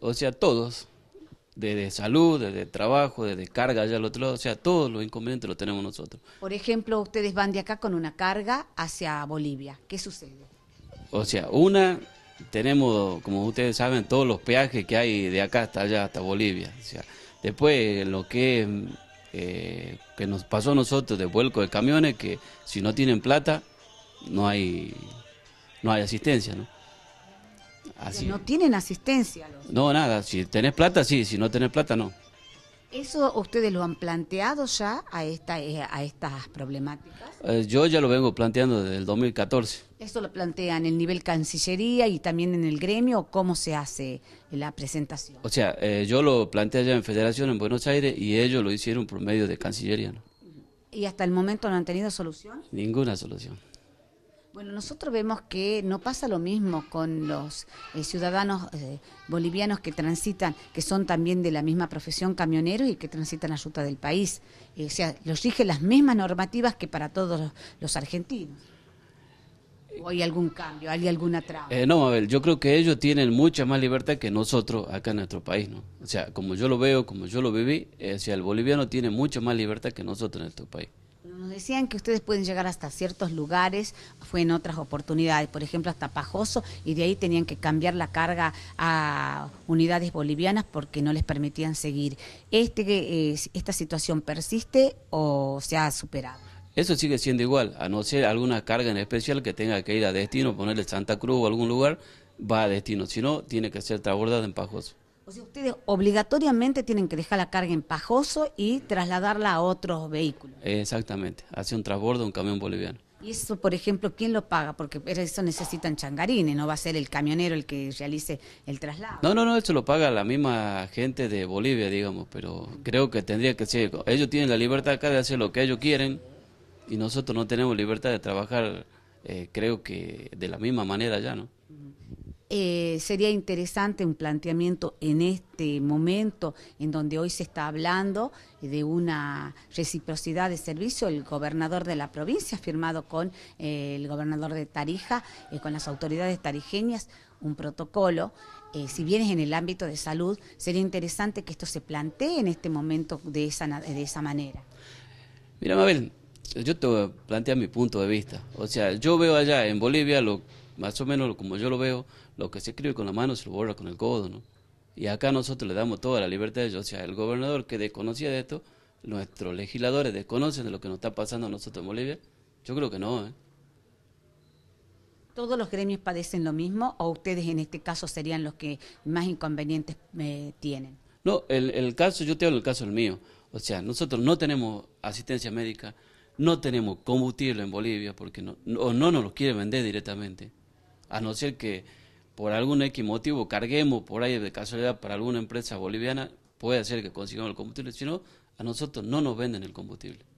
o sea, todos, desde salud, desde trabajo, desde carga allá al otro lado, o sea, todos los inconvenientes los tenemos nosotros. Por ejemplo, ustedes van de acá con una carga hacia Bolivia, ¿qué sucede? O sea, una, tenemos, como ustedes saben, todos los peajes que hay de acá hasta allá, hasta Bolivia, o sea, después lo que, eh, que nos pasó a nosotros de vuelco de camiones, que si no tienen plata, no hay, no hay asistencia, ¿no? Si No tienen asistencia. No, nada. Si tenés plata, sí. Si no tenés plata, no. ¿Eso ustedes lo han planteado ya a, esta, eh, a estas problemáticas? Eh, yo ya lo vengo planteando desde el 2014. ¿Eso lo plantean en el nivel Cancillería y también en el gremio? ¿Cómo se hace la presentación? O sea, eh, yo lo planteé ya en Federación en Buenos Aires y ellos lo hicieron por medio de Cancillería. ¿Y hasta el momento no han tenido solución? Ninguna solución. Bueno, nosotros vemos que no pasa lo mismo con los eh, ciudadanos eh, bolivianos que transitan, que son también de la misma profesión camioneros y que transitan la ruta del país. Eh, o sea, los rigen las mismas normativas que para todos los, argentinos. ¿O hay algún cambio? ¿Hay alguna traba? Eh, no, Mabel, yo creo que ellos tienen mucha más libertad que nosotros acá en nuestro país, ¿no? O sea, como yo lo veo, como yo lo viví, o sea, el boliviano tiene mucha más libertad que nosotros en nuestro país decían que ustedes pueden llegar hasta ciertos lugares, fue en otras oportunidades, por ejemplo hasta Pajoso, y de ahí tenían que cambiar la carga a unidades bolivianas porque no les permitían seguir. Este, ¿Esta situación persiste o se ha superado? Eso sigue siendo igual, a no ser alguna carga en especial que tenga que ir a destino, ponerle Santa Cruz o algún lugar, va a destino, si no, tiene que ser trabordada en Pajoso. O sea, ustedes obligatoriamente tienen que dejar la carga en Pajoso y trasladarla a otros vehículos. Exactamente, hace un transbordo un camión boliviano. Y eso, por ejemplo, ¿quién lo paga? Porque eso necesitan changarines, no va a ser el camionero el que realice el traslado. No, no, no, eso lo paga la misma gente de Bolivia, digamos, pero creo que tendría que ser, ellos tienen la libertad acá de hacer lo que ellos quieren y nosotros no tenemos libertad de trabajar, eh, creo que de la misma manera ya, ¿no? Eh, sería interesante un planteamiento en este momento en donde hoy se está hablando de una reciprocidad de servicio. El gobernador de la provincia ha firmado con eh, el gobernador de Tarija, eh, con las autoridades tarijeñas, un protocolo. si bien es en el ámbito de salud, sería interesante que esto se plantee en este momento de esa, de esa manera. Mira, Mabel, yo te voy a plantear mi punto de vista. O sea, yo veo allá en Bolivia lo más o menos como yo lo veo, lo que se escribe con la mano se lo borra con el codo, ¿no? Y acá nosotros le damos toda la libertad de ellos. O sea, el gobernador que desconocía de esto, nuestros legisladores desconocen de lo que nos está pasando a nosotros en Bolivia. Yo creo que no, ¿eh? ¿Todos los gremios padecen lo mismo o ustedes en este caso serían los que más inconvenientes eh, tienen? No, el, el caso, yo te hablo del caso el mío. O sea, nosotros no tenemos asistencia médica, no tenemos combustible en Bolivia porque no, no, no nos lo quiere vender directamente a no ser que por algún X motivo carguemos por ahí de casualidad para alguna empresa boliviana, puede ser que consigamos el combustible, si no, a nosotros no nos venden el combustible.